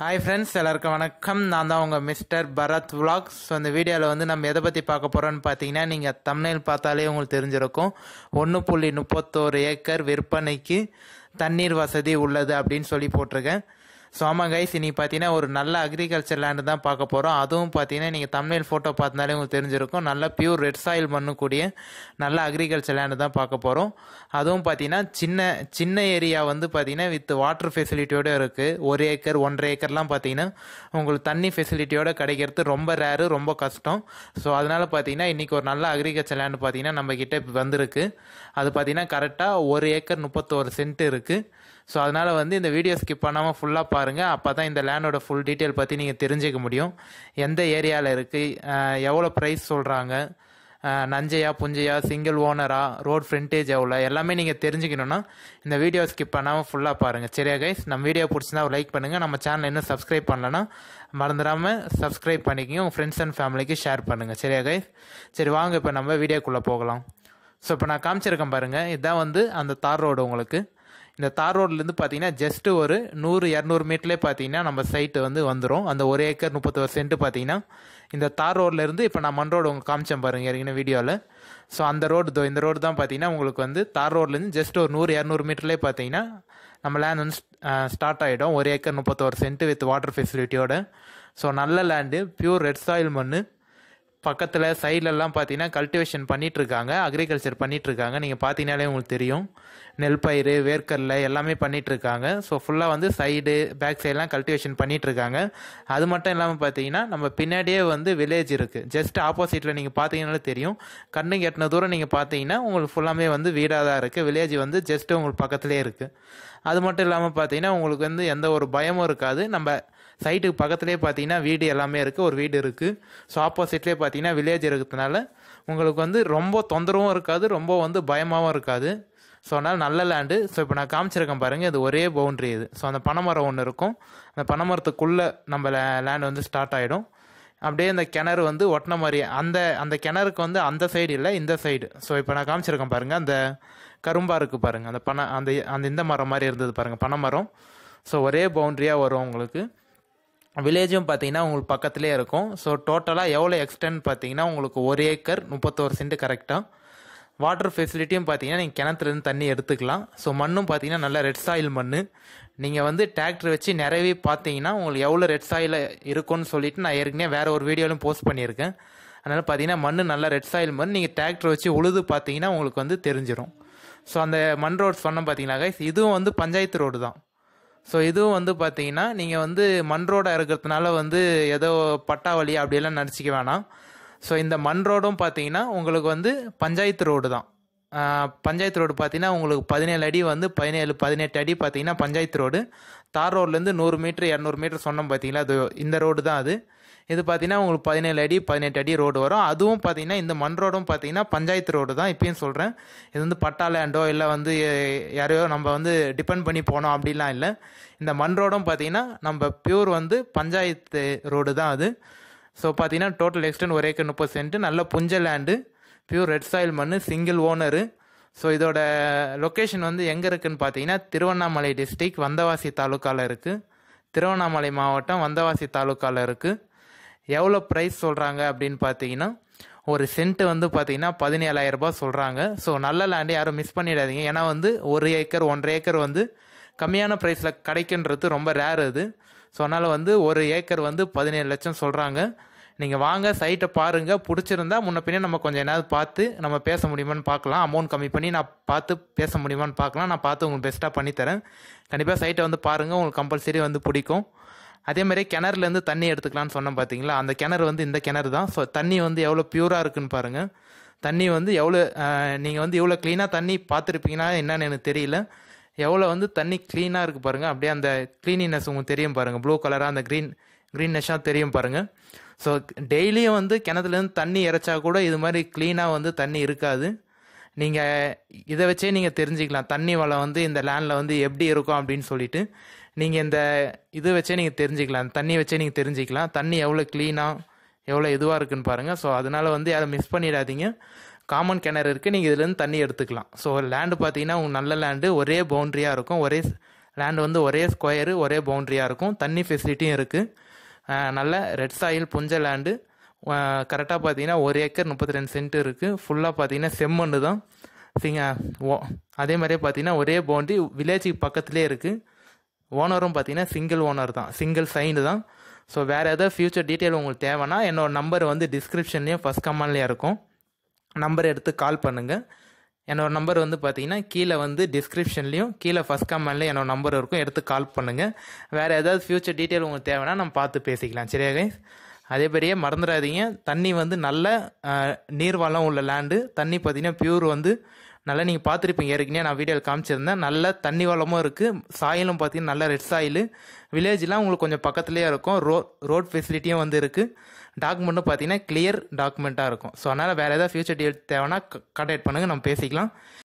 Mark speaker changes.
Speaker 1: hi friends எல்லாருக்கும் வணக்கம் நான் தான் உங்கள் மிஸ்டர் பரத் விலாக்ஸ் அந்த வீடியோவில் வந்து நம்ம எதை பற்றி பார்க்க போகிறோன்னு பார்த்தீங்கன்னா நீங்கள் தமிழில் பார்த்தாலே உங்களுக்கு தெரிஞ்சிருக்கும் ஒன்று புள்ளி முப்பத்தோரு ஏக்கர் விற்பனைக்கு தண்ணீர் வசதி உள்ளது அப்படின்னு சொல்லி போட்டிருக்கேன் ஸோ ஆமாம் கைஸ் இன்றைக்கி பார்த்தீங்கன்னா ஒரு நல்ல அக்ரிகல்ச்சர் லேண்டு தான் பார்க்க போகிறோம் அதுவும் பார்த்தீங்கன்னா நீங்கள் தமிழில் ஃபோட்டோ பார்த்தாலே உங்களுக்கு தெரிஞ்சிருக்கும் நல்ல பியூர் ரெட் சாயில் பண்ணக்கூடிய நல்ல அக்ரிகல்ச்சர் லேண்டு தான் பார்க்க போகிறோம் அதுவும் பார்த்தீங்கன்னா சின்ன சின்ன ஏரியா வந்து பார்த்தீங்கன்னா வித் வாட்டர் ஃபெசிலிட்டியோடு இருக்குது ஒரு ஏக்கர் ஒன்றரை ஏக்கர்லாம் பார்த்தீங்கன்னா உங்களுக்கு தண்ணி ஃபெசிலிட்டியோடு கிடைக்கிறது ரொம்ப ரேரு ரொம்ப கஷ்டம் ஸோ அதனால் பார்த்தீங்கன்னா இன்றைக்கி ஒரு நல்ல அக்ரிகல்ச்சர் லேண்டு பார்த்தீங்கன்னா நம்மக்கிட்ட வந்திருக்கு அது பார்த்தீங்கன்னா கரெக்டாக ஒரு ஏக்கர் முப்பத்தோரு சென்ட் இருக்குது ஸோ அதனால் வந்து இந்த வீடியோ ஸ்கிப் பண்ணாமல் ஃபுல்லாக பாருங்கள் அப்போ தான் இந்த லேண்டோட ஃபுல் டீட்டெயில் பற்றி நீங்கள் தெரிஞ்சிக்க முடியும் எந்த ஏரியாவில் இருக்குது எவ்வளோ ப்ரைஸ் சொல்கிறாங்க நஞ்சையா புஞ்சையா சிங்கிள் ஓனரா ரோட் ஃப்ரண்டேஜ் எவ்வளோ எல்லாமே நீங்கள் தெரிஞ்சுக்கணுன்னா இந்த வீடியோ ஸ்கிப் பண்ணாமல் ஃபுல்லாக பாருங்கள் சரியா கைஸ் நம்ம வீடியோ பிடிச்சிருந்தா லைக் பண்ணுங்கள் நம்ம சேனல் இன்னும் சப்ஸ்கிரைப் பண்ணலன்னா மறந்துடாமல் சப்ஸ்கிரைப் பண்ணிக்கிங்க உங்கள் ஃப்ரெண்ட்ஸ் அண்ட் ஃபேமிலிக்கு ஷேர் பண்ணுங்கள் சரியா கைஸ் சரி வாங்க இப்போ நம்ம வீடியோக்குள்ளே போகலாம் ஸோ இப்போ நான் காமிச்சிருக்கேன் பாருங்கள் இதான் வந்து அந்த தார் ரோடு உங்களுக்கு இந்த தார் ரோட்லேருந்து பார்த்தீங்கன்னா ஜஸ்ட்டு ஒரு நூறு இரநூறு மீட்டர்லேயே பார்த்தீங்கன்னா நம்ம சைட்டு வந்து வந்துடும் அந்த ஒரு ஏக்கர் முப்பத்தோரு சென்ட்டு பார்த்தீங்கன்னா இந்த தார் ரோட்லேருந்து இப்போ நான் மண் ரோடு உங்களுக்கு காமிச்சேன் பாருங்கள் இறங்கின வீடியோவில் ஸோ அந்த ரோடு இந்த ரோடு தான் பார்த்தீங்கன்னா உங்களுக்கு வந்து தார் ரோட்லேருந்து ஜஸ்ட் ஒரு நூறு இரநூறு மீட்டர்லேயே பார்த்தீங்கன்னா நம்ம லேண்ட் வந்து ஸ்டார்ட் ஆகிடும் ஒரு ஏக்கர் முப்பத்தோரு சென்ட்டு வித் வாட்டர் ஃபெசிலிட்டியோட ஸோ நல்ல லேண்டு ப்யூர் ரெட் சாயில் மண் பக்கத்தில் சைட்லலாம் பார்த்தீங்கன்னா கல்டிவேஷன் பண்ணிகிட்ருக்காங்க அக்ரிகல்ச்சர் பண்ணிகிட்ருக்காங்க நீங்கள் பார்த்தீங்கனாலே உங்களுக்கு தெரியும் நெல் பயிர் வேர்க்கடலை எல்லாமே பண்ணிகிட்ருக்காங்க ஸோ ஃபுல்லாக வந்து சைடு பேக் சைடெலாம் கல்டிவேஷன் பண்ணிகிட்ருக்காங்க அது மட்டும் இல்லாமல் பார்த்தீங்கன்னா நம்ம பின்னாடியே வந்து வில்லேஜ் இருக்குது ஜஸ்ட் ஆப்போசிட்டில் நீங்கள் பார்த்தீங்கனாலே தெரியும் கண்ணு கெட்டின தூரம் நீங்கள் பார்த்தீங்கன்னா உங்களுக்கு ஃபுல்லாமே வந்து வீடாக தான் இருக்குது வில்லேஜ் வந்து ஜஸ்ட்டு உங்களுக்கு பக்கத்துலேயே இருக்குது அது மட்டும் இல்லாமல் பார்த்தீங்கன்னா உங்களுக்கு வந்து எந்த ஒரு பயமும் இருக்காது நம்ம சைட்டுக்கு பக்கத்துலேயே பார்த்தீங்கன்னா வீடு எல்லாமே இருக்குது ஒரு வீடு இருக்குது ஸோ ஆப்போசிட்லேயே பார்த்தீங்கன்னா வில்லேஜ் இருக்கிறதுனால உங்களுக்கு வந்து ரொம்ப தொந்தரவும் இருக்காது ரொம்ப வந்து பயமாகவும் இருக்காது ஸோ அதனால் நல்ல லேண்டு ஸோ இப்போ நான் காமிச்சிருக்கேன் பாருங்கள் இது ஒரே பவுண்ட்ரி இது ஸோ அந்த பனைமரம் ஒன்று இருக்கும் அந்த பனைமரத்துக்குள்ளே நம்ம லே லேண்ட் வந்து ஸ்டார்ட் ஆகிடும் அப்படியே இந்த கிணறு வந்து ஒட்டின மாதிரி அந்த அந்த கிணறுக்கு வந்து அந்த சைடு இல்லை இந்த சைடு ஸோ இப்போ நான் காமிச்சிருக்கேன் பாருங்கள் அந்த கரும்பாக இருக்குது பாருங்கள் அந்த பனை அந்த அந்த இந்த மரம் மாதிரி இருந்தது பாருங்கள் பனை மரம் ஸோ ஒரே பவுண்ட்ரியாக வரும் உங்களுக்கு வில்லேஜும் பார்த்தீங்கன்னா உங்களுக்கு பக்கத்துலேயே இருக்கும் ஸோ டோட்டலாக எவ்வளோ எக்ஸ்டென்ட் பார்த்தீங்கன்னா உங்களுக்கு ஒரு ஏக்கர் முப்பத்தோரு சென்ட் கரெக்டாக வாட்டர் ஃபெசிலிட்டியும் பார்த்தீங்கன்னா நீங்கள் கிணத்துலேருந்து தண்ணி எடுத்துக்கலாம் ஸோ மண்ணும் பார்த்தீங்கன்னா நல்ல ரெட் சாயில் மண் நீங்கள் வந்து டிராக்டர் வச்சு நிறைவே பார்த்தீங்கன்னா உங்களுக்கு எவ்வளோ ரெட் சாயில் இருக்கும்னு சொல்லிட்டு நான் ஏற்கனவே வேறு ஒரு வீடியோலையும் போஸ்ட் பண்ணியிருக்கேன் அதனால் பார்த்தீங்கன்னா மண் நல்லா ரெட் சாயில் மண் நீங்கள் டிராக்டர் வச்சு உழுது பார்த்தீங்கன்னா உங்களுக்கு வந்து தெரிஞ்சிடும் ஸோ அந்த மண் ரோடு சொன்னோம் பார்த்தீங்கன்னா கைஸ் இதுவும் வந்து பஞ்சாயத்து ரோடு தான் ஸோ இதுவும் வந்து பார்த்தீங்கன்னா நீங்கள் வந்து மண் ரோடாக இருக்கிறதுனால வந்து ஏதோ பட்டா வழி அப்படியெல்லாம் நடிச்சிக்க வேணாம் ஸோ இந்த மண் ரோடும் பார்த்தீங்கன்னா உங்களுக்கு வந்து பஞ்சாயத்து ரோடு தான் பஞ்சாயத்து ரோடு பார்த்தீங்கன்னா உங்களுக்கு பதினேழு அடி வந்து பதினேழு பதினெட்டு அடி பார்த்தீங்கன்னா பஞ்சாயத்து ரோடு தார் ரோட்லேருந்து நூறு மீட்ரு இரநூறு மீட்ரு சொன்னோம் பார்த்தீங்களா அது இந்த ரோடு தான் அது இது பார்த்தீங்கன்னா உங்களுக்கு பதினேழு அடி பதினெட்டு அடி ரோடு வரும் அதுவும் பார்த்தீங்கன்னா இந்த மண் ரோடும் பார்த்தீங்கன்னா பஞ்சாயத்து ரோடு தான் இப்பயும் சொல்கிறேன் இது வந்து பட்டா லேண்டோ இல்லை வந்து யாரையோ நம்ம வந்து டிபெண்ட் பண்ணி போனோம் அப்படிலாம் இல்லை இந்த மண் ரோடும் பார்த்தீங்கன்னா நம்ம பியூர் வந்து பஞ்சாயத்து ரோடு தான் அது ஸோ பார்த்தீங்கன்னா டோட்டல் எக்ஸ்டென்ட் ஒரு ஏக்கர் முப்பது சென்ட்டு நல்ல புஞ்ச லேண்டு பியூர் ரெட் சாயில் மண் சிங்கிள் ஓனரு ஸோ இதோட லொக்கேஷன் வந்து எங்கே இருக்குதுன்னு பார்த்தீங்கன்னா திருவண்ணாமலை டிஸ்ட்ரிக் வந்தவாசி தாலுக்காவில் இருக்குது திருவண்ணாமலை மாவட்டம் வந்தவாசி தாலுக்காவில் இருக்குது எவ்வளோ ப்ரைஸ் சொல்கிறாங்க அப்படின்னு பார்த்தீங்கன்னா ஒரு சென்ட்டு வந்து பார்த்தீங்கன்னா பதினேழாயிரரூபா சொல்கிறாங்க ஸோ நல்ல லேண்டை யாரும் மிஸ் பண்ணிடாதீங்க ஏன்னா வந்து ஒரு ஏக்கர் ஒன்றரை ஏக்கர் வந்து கம்மியான ப்ரைஸில் கிடைக்குன்றது ரொம்ப ரேர் அது ஸோ அதனால் வந்து ஒரு ஏக்கர் வந்து பதினேழு லட்சம் சொல்கிறாங்க நீங்கள் வாங்க சைட்டை பாருங்கள் பிடிச்சிருந்தா முன்ன பின்னே நம்ம கொஞ்சம் என்னாவது பார்த்து நம்ம பேச முடியுமான்னு பார்க்கலாம் அமௌண்ட் கம்மி பண்ணி நான் பார்த்து பேச முடியுமான்னு பார்க்கலாம் நான் பார்த்து உங்களுக்கு பெஸ்ட்டாக பண்ணித்தரேன் கண்டிப்பாக சைட்டை வந்து பாருங்கள் உங்களுக்கு கம்பல்சரி வந்து பிடிக்கும் அதே மாதிரி கிணறுலேருந்து தண்ணி எடுத்துக்கலான்னு சொன்னோம் பார்த்தீங்களா அந்த கிணறு வந்து இந்த கிணறு தான் ஸோ தண்ணி வந்து எவ்வளோ ப்யூராக இருக்குன்னு பாருங்கள் தண்ணி வந்து எவ்வளோ நீங்கள் வந்து இவ்வளோ க்ளீனாக தண்ணி பார்த்துருப்பீங்கன்னா என்னன்னு எனக்கு தெரியல எவ்வளோ வந்து தண்ணி க்ளீனாக இருக்குது பாருங்கள் அப்படியே அந்த க்ளீனினஸ் உங்களுக்கு தெரியும் பாருங்கள் ப்ளூ கலராக அந்த க்ரீன் க்ரீன்னஸ்ஸாக தெரியும் பாருங்கள் ஸோ டெய்லியும் வந்து கிணத்துலேருந்து தண்ணி இறைச்சா கூட இது மாதிரி க்ளீனாக வந்து தண்ணி இருக்காது நீங்கள் இதை வச்சே நீங்கள் தெரிஞ்சுக்கலாம் தண்ணி வளம் வந்து இந்த லேண்டில் வந்து எப்படி இருக்கும் அப்படின்னு சொல்லிட்டு நீங்கள் இந்த இது வச்சே நீங்கள் தெரிஞ்சுக்கலாம் தண்ணி வச்சே நீங்கள் தெரிஞ்சுக்கலாம் தண்ணி எவ்வளோ க்ளீனாக எவ்வளோ இதுவாக இருக்குன்னு பாருங்கள் ஸோ அதனால் வந்து அதை மிஸ் பண்ணிடாதீங்க காமன் கிணறு இருக்குது நீங்கள் இதுலேருந்து தண்ணி எடுத்துக்கலாம் ஸோ லேண்டு பார்த்தீங்கன்னா உங்கள் நல்ல லேண்டு ஒரே பவுண்ட்ரியாக இருக்கும் ஒரே லேண்டு வந்து ஒரே ஸ்கொயரு ஒரே பவுண்ட்ரியாக இருக்கும் தண்ணி ஃபெசிலிட்டியும் இருக்குது நல்ல ரெட் சாயில் புஞ்ச லேண்டு கரெக்டாக பார்த்தீங்கன்னா ஒரு ஏக்கர் முப்பத்தி ரெண்டு சென்ட் இருக்குது ஃபுல்லாக பார்த்தீங்கன்னா செம்மண்ணு தான் சிங்க ஓ அதே மாதிரியே பார்த்தீங்கன்னா ஒரே பவுண்ட்ரி வில்லேஜுக்கு பக்கத்துலேயே இருக்குது ஓனரும் பார்த்தீங்கன்னா சிங்கிள் ஓனர் தான் சிங்கிள் சைடு தான் ஸோ வேறு எதாவது ஃப்யூச்சர் டீட்டெயில் உங்களுக்கு தேவைன்னா என்னோடய நம்பர் வந்து டிஸ்கிரிப்ஷன்லேயும் ஃபஸ்ட் கமெண்ட்லேயும் இருக்கும் நம்பர் எடுத்து கால் பண்ணுங்கள் என்னோடய நம்பர் வந்து பார்த்தீங்கன்னா கீழே வந்து டிஸ்கிரிப்ஷன்லேயும் கீழே ஃபஸ்ட் கமெண்ட்லேயும் என்னோடய நம்பர் இருக்கும் எடுத்து கால் பண்ணுங்கள் வேறு ஏதாவது ஃப்யூச்சர் டீட்டெயில் உங்களுக்கு தேவைன்னா நம்ம பார்த்து பேசிக்கலாம் சரியா கைஸ் அதே மறந்துடாதீங்க தண்ணி வந்து நல்ல நீர்வளம் உள்ள லேண்டு தண்ணி பார்த்திங்கன்னா ப்யூர் வந்து நல்லா நீங்கள் பார்த்துருப்பீங்க ஏற்கனவே நான் வீடியோவில் காமிச்சிருந்தேன் நல்ல தண்ணி வளமும் இருக்குது சாயிலும் பார்த்தீங்கன்னா நல்ல ரெட் சாயில் வில்லேஜ்லாம் உங்களுக்கு கொஞ்சம் பக்கத்துலேயே இருக்கும் ரோ ரோட் ஃபெசிலிட்டியும் வந்து இருக்குது டாக்குமெண்ட்டும் பார்த்தீங்கன்னா கிளியர் டாக்குமெண்ட்டாக இருக்கும் ஸோ அதனால் வேறு ஏதாவது ஃபியூச்சர் டீல் தேவைன்னா கான்டாக்ட் பண்ணுங்கள் நம்ம பேசிக்கலாம்